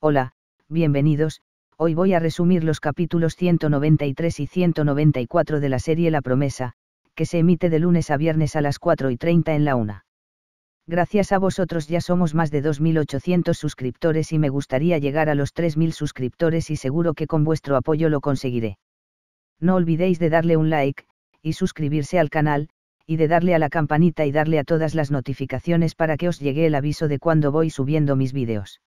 Hola, bienvenidos, hoy voy a resumir los capítulos 193 y 194 de la serie La Promesa, que se emite de lunes a viernes a las 4 y 30 en la 1. Gracias a vosotros ya somos más de 2.800 suscriptores y me gustaría llegar a los 3.000 suscriptores y seguro que con vuestro apoyo lo conseguiré. No olvidéis de darle un like, y suscribirse al canal, y de darle a la campanita y darle a todas las notificaciones para que os llegue el aviso de cuando voy subiendo mis vídeos.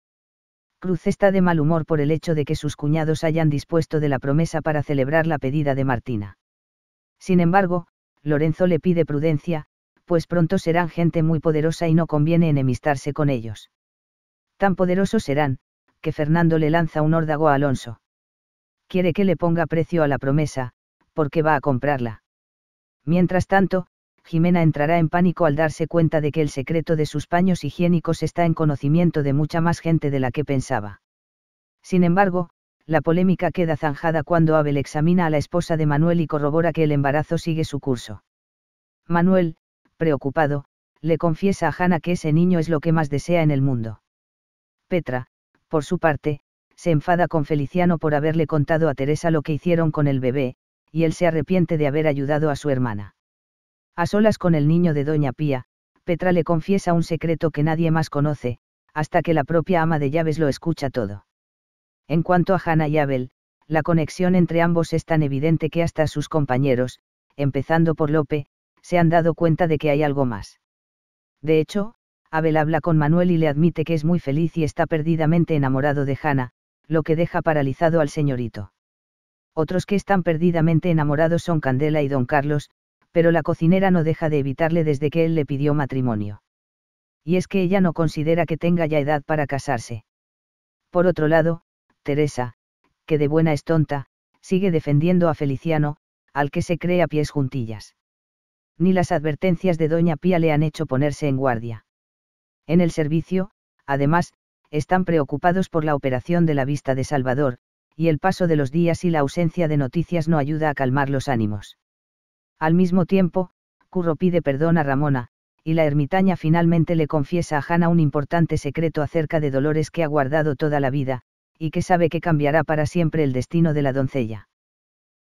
Cruz está de mal humor por el hecho de que sus cuñados hayan dispuesto de la promesa para celebrar la pedida de Martina. Sin embargo, Lorenzo le pide prudencia, pues pronto serán gente muy poderosa y no conviene enemistarse con ellos. Tan poderosos serán, que Fernando le lanza un órdago a Alonso. Quiere que le ponga precio a la promesa, porque va a comprarla. Mientras tanto, Jimena entrará en pánico al darse cuenta de que el secreto de sus paños higiénicos está en conocimiento de mucha más gente de la que pensaba. Sin embargo, la polémica queda zanjada cuando Abel examina a la esposa de Manuel y corrobora que el embarazo sigue su curso. Manuel, preocupado, le confiesa a Hannah que ese niño es lo que más desea en el mundo. Petra, por su parte, se enfada con Feliciano por haberle contado a Teresa lo que hicieron con el bebé, y él se arrepiente de haber ayudado a su hermana. A solas con el niño de Doña Pía, Petra le confiesa un secreto que nadie más conoce, hasta que la propia ama de llaves lo escucha todo. En cuanto a Hannah y Abel, la conexión entre ambos es tan evidente que hasta sus compañeros, empezando por Lope, se han dado cuenta de que hay algo más. De hecho, Abel habla con Manuel y le admite que es muy feliz y está perdidamente enamorado de Hannah, lo que deja paralizado al señorito. Otros que están perdidamente enamorados son Candela y don Carlos, pero la cocinera no deja de evitarle desde que él le pidió matrimonio. Y es que ella no considera que tenga ya edad para casarse. Por otro lado, Teresa, que de buena es tonta, sigue defendiendo a Feliciano, al que se cree a pies juntillas. Ni las advertencias de Doña Pía le han hecho ponerse en guardia. En el servicio, además, están preocupados por la operación de la vista de Salvador, y el paso de los días y la ausencia de noticias no ayuda a calmar los ánimos. Al mismo tiempo, Curro pide perdón a Ramona, y la ermitaña finalmente le confiesa a Hannah un importante secreto acerca de dolores que ha guardado toda la vida, y que sabe que cambiará para siempre el destino de la doncella.